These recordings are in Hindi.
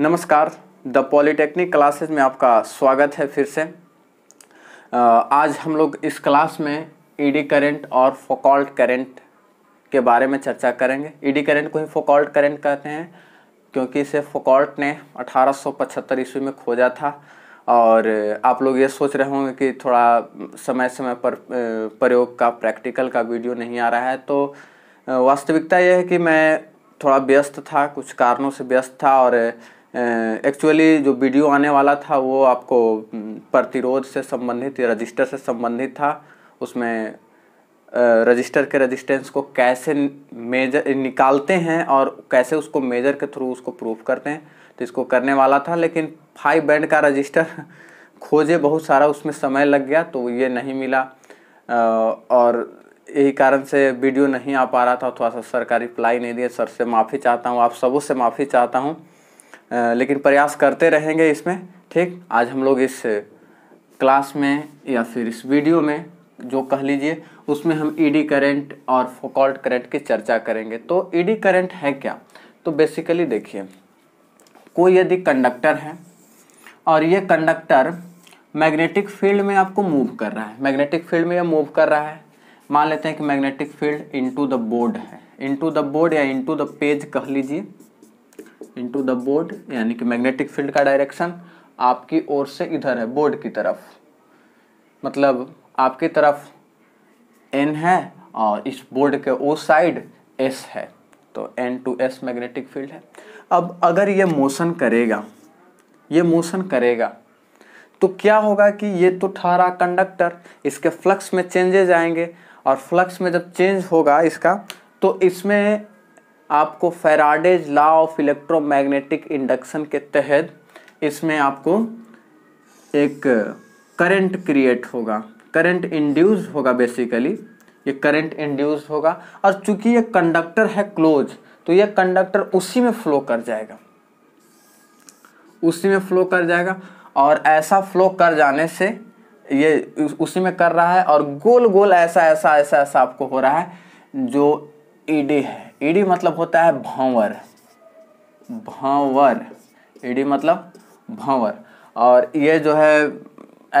नमस्कार द पॉलिटेक्निक क्लासेस में आपका स्वागत है फिर से आज हम लोग इस क्लास में ईडी e करंट और फोकॉल्ट करंट के बारे में चर्चा करेंगे ईडी e करंट को ही फोकॉल्ट करंट कहते हैं क्योंकि इसे फोकॉल्ट ने 1875 ईस्वी में खोजा था और आप लोग ये सोच रहे होंगे कि थोड़ा समय समय पर प्रयोग का प्रैक्टिकल का वीडियो नहीं आ रहा है तो वास्तविकता यह है कि मैं थोड़ा व्यस्त था कुछ कारणों से व्यस्त था और एक्चुअली जो वीडियो आने वाला था वो आपको प्रतिरोध से संबंधित रजिस्टर से संबंधित था उसमें रजिस्टर के रजिस्टेंस को कैसे मेजर निकालते हैं और कैसे उसको मेजर के थ्रू उसको प्रूफ करते हैं तो इसको करने वाला था लेकिन फाइव बैंड का रजिस्टर खोजे बहुत सारा उसमें समय लग गया तो ये नहीं मिला और यही कारण से वीडियो नहीं आ पा रहा था थोड़ा सा सर का रिप्लाई नहीं दिया सर से माफ़ी चाहता हूँ आप सबों से माफ़ी चाहता हूँ लेकिन प्रयास करते रहेंगे इसमें ठीक आज हम लोग इस क्लास में या फिर इस वीडियो में जो कह लीजिए उसमें हम ईडी e करंट और फोकॉल्ट करंट की चर्चा करेंगे तो ईडी e करंट है क्या तो बेसिकली देखिए कोई यदि कंडक्टर है और ये कंडक्टर मैग्नेटिक फील्ड में आपको मूव कर रहा है मैग्नेटिक फील्ड में यह मूव कर रहा है मान लेते हैं कि magnetic field into the board है इनटू द बोर्ड या इनटू द पेज कह लीजिए इनटू द बोर्ड यानी कि मैग्नेटिक फील्ड का डायरेक्शन आपकी ओर से इधर है बोर्ड की तरफ मतलब आपकी तरफ एन है और इस बोर्ड के ओ साइड एस है तो N to S magnetic field है अब अगर ये मोशन करेगा ये मोशन करेगा तो क्या होगा कि ये तो ठहरा कंडक्टर इसके फ्लक्स में चेंजेज आएंगे और फ्लक्स में जब चेंज होगा इसका तो इसमें आपको Faraday's law of electromagnetic induction के तहत इसमें आपको एक करंट क्रिएट होगा करंट इंड्यूस होगा बेसिकली ये करंट इंड्यूस होगा और चूंकि ये कंडक्टर है क्लोज तो ये कंडक्टर उसी में फ्लो कर जाएगा उसी में फ्लो कर जाएगा और ऐसा फ्लो कर जाने से ये उसी में कर रहा है और गोल गोल ऐसा ऐसा ऐसा ऐसा आपको हो रहा है जो ईडी e है ईडी मतलब होता है भंवर भंवर ईडी मतलब भंवर और ये जो है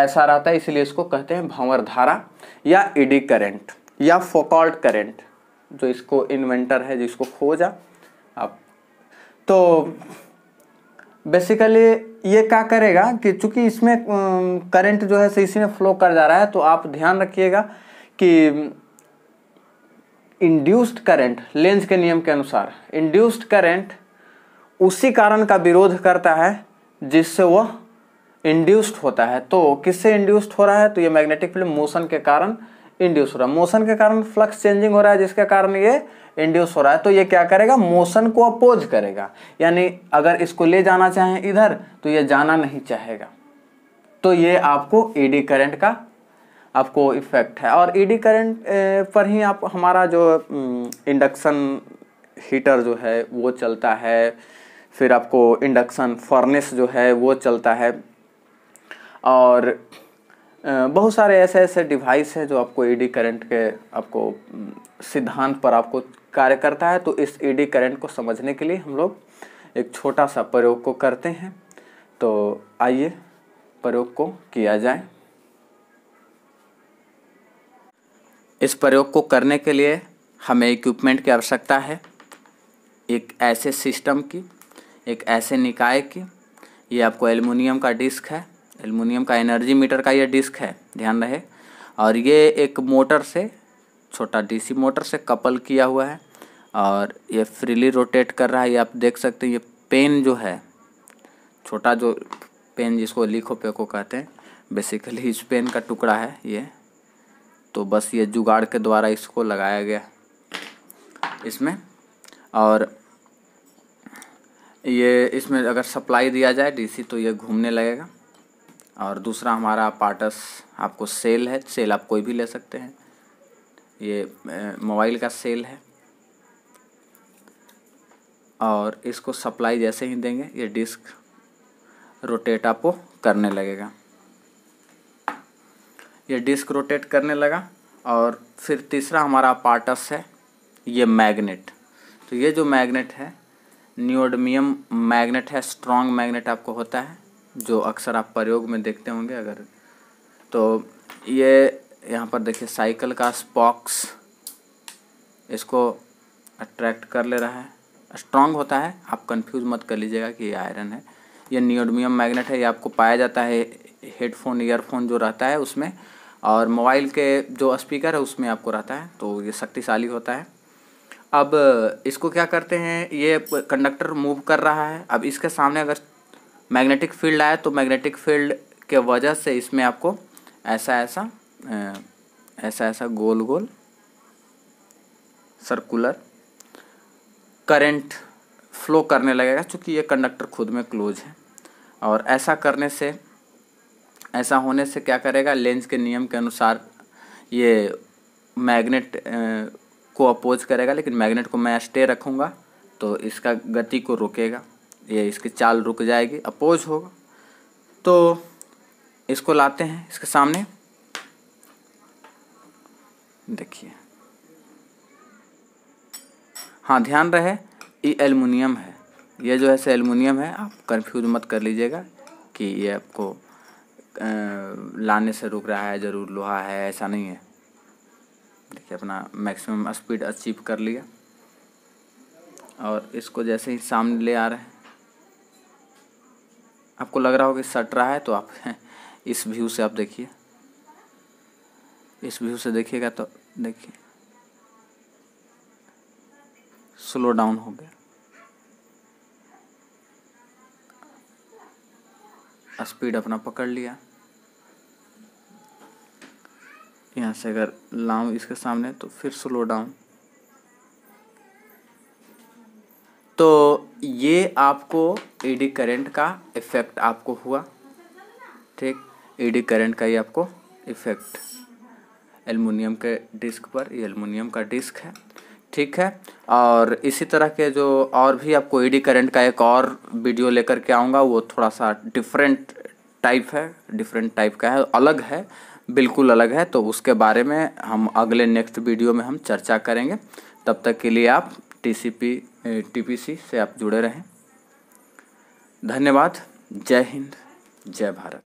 ऐसा रहता है इसलिए इसको कहते हैं भंवर धारा या ईडी करंट या फोकॉल्ट करंट जो इसको इन्वेंटर है जिसको खोजा आप तो बेसिकली ये क्या करेगा कि चूंकि इसमें करंट जो है सही से फ्लो कर जा रहा है तो आप ध्यान रखिएगा कि इंड्यूस्ड करंट लेंस के नियम के अनुसार इंड्यूस्ड करंट उसी कारण का विरोध करता है जिससे वह इंड्यूस्ड होता है तो किससे इंड्यूस्ड हो रहा है तो ये मैग्नेटिक फील्ड मोशन के कारण इंड्यूस हो रहा है मोशन के कारण फ्लक्स चेंजिंग हो रहा है जिसके कारण ये इंड्यूस हो रहा है तो ये क्या करेगा मोशन को अपोज करेगा यानी अगर इसको ले जाना चाहें इधर तो ये जाना नहीं चाहेगा तो ये आपको ईडी करंट का आपको इफ़ेक्ट है और ईडी e करंट पर ही आप हमारा जो इंडक्शन हीटर जो है वो चलता है फिर आपको इंडक्शन फर्नेस जो है वो चलता है और बहुत सारे ऐसे ऐसे डिवाइस हैं जो आपको ईडी e करंट के आपको सिद्धांत पर आपको कार्य करता है तो इस ईडी e करंट को समझने के लिए हम लोग एक छोटा सा प्रयोग को करते हैं तो आइए प्रयोग को किया जाए इस प्रयोग को करने के लिए हमें इक्विपमेंट की आवश्यकता है एक ऐसे सिस्टम की एक ऐसे निकाय की ये आपको एल्युमिनियम का डिस्क है एल्युमिनियम का एनर्जी मीटर का ये डिस्क है ध्यान रहे और ये एक मोटर से छोटा डीसी मोटर से कपल किया हुआ है और ये फ्रीली रोटेट कर रहा है ये आप देख सकते हैं ये पेन जो है छोटा जो पेन जिसको लिखो पे को कहते हैं बेसिकली इस पेन का टुकड़ा है ये तो बस ये जुगाड़ के द्वारा इसको लगाया गया इसमें और ये इसमें अगर सप्लाई दिया जाए डीसी तो ये घूमने लगेगा और दूसरा हमारा पार्टस आपको सेल है सेल आप कोई भी ले सकते हैं ये मोबाइल का सेल है और इसको सप्लाई जैसे ही देंगे ये डिस्क रोटेट आपको करने लगेगा ये डिस्क रोटेट करने लगा और फिर तीसरा हमारा पार्टस है ये मैग्नेट तो ये जो मैग्नेट है न्योडमियम मैग्नेट है स्ट्रॉन्ग मैग्नेट आपको होता है जो अक्सर आप प्रयोग में देखते होंगे अगर तो ये यहाँ पर देखिए साइकिल का स्पॉक्स इसको अट्रैक्ट कर ले रहा है स्ट्रॉन्ग होता है आप कंफ्यूज मत कर लीजिएगा कि ये आयरन है ये नियोडमियम मैग्नेट है ये आपको पाया जाता है हेडफोन ईयरफोन जो रहता है उसमें और मोबाइल के जो स्पीकर है उसमें आपको रहता है तो ये शक्तिशाली होता है अब इसको क्या करते हैं ये कंडक्टर मूव कर रहा है अब इसके सामने अगर मैग्नेटिक फील्ड आया तो मैग्नेटिक फील्ड के वजह से इसमें आपको ऐसा ऐसा ऐसा ऐसा गोल गोल सर्कुलर करंट फ्लो करने लगेगा क्योंकि ये कंडक्टर खुद में क्लोज है और ऐसा करने से ऐसा होने से क्या करेगा लेंस के नियम के अनुसार ये मैग्नेट को अपोज करेगा लेकिन मैग्नेट को मैं स्टे रखूँगा तो इसका गति को रोकेगा ये इसकी चाल रुक जाएगी अपोज होगा तो इसको लाते हैं इसके सामने देखिए हाँ ध्यान रहे ये एलमिनियम है ये जो है से एलमिनियम है आप कन्फ्यूज मत कर लीजिएगा कि ये आपको लाने से रुक रहा है ज़रूर लोहा है ऐसा नहीं है देखिए अपना मैक्सिमम स्पीड अचीव कर लिया और इसको जैसे ही सामने ले आ रहे हैं आपको लग रहा होगा सट रहा है तो आप इस व्यू से आप देखिए इस व्यू से देखिएगा तो देखिए स्लो डाउन हो गया स्पीड अपना पकड़ लिया यहाँ से अगर लाऊं इसके सामने तो फिर स्लो डाउन तो ये आपको एडी करंट का इफेक्ट आपको हुआ ठीक एडी करंट का ये आपको इफेक्ट एलमिनियम के डिस्क पर ये एलमिनियम का डिस्क है ठीक है और इसी तरह के जो और भी आपको एडी करंट का एक और वीडियो लेकर के आऊँगा वो थोड़ा सा डिफरेंट टाइप है डिफरेंट टाइप का है अलग है बिल्कुल अलग है तो उसके बारे में हम अगले नेक्स्ट वीडियो में हम चर्चा करेंगे तब तक के लिए आप टीसीपी टीपीसी से आप जुड़े रहें धन्यवाद जय हिंद जय भारत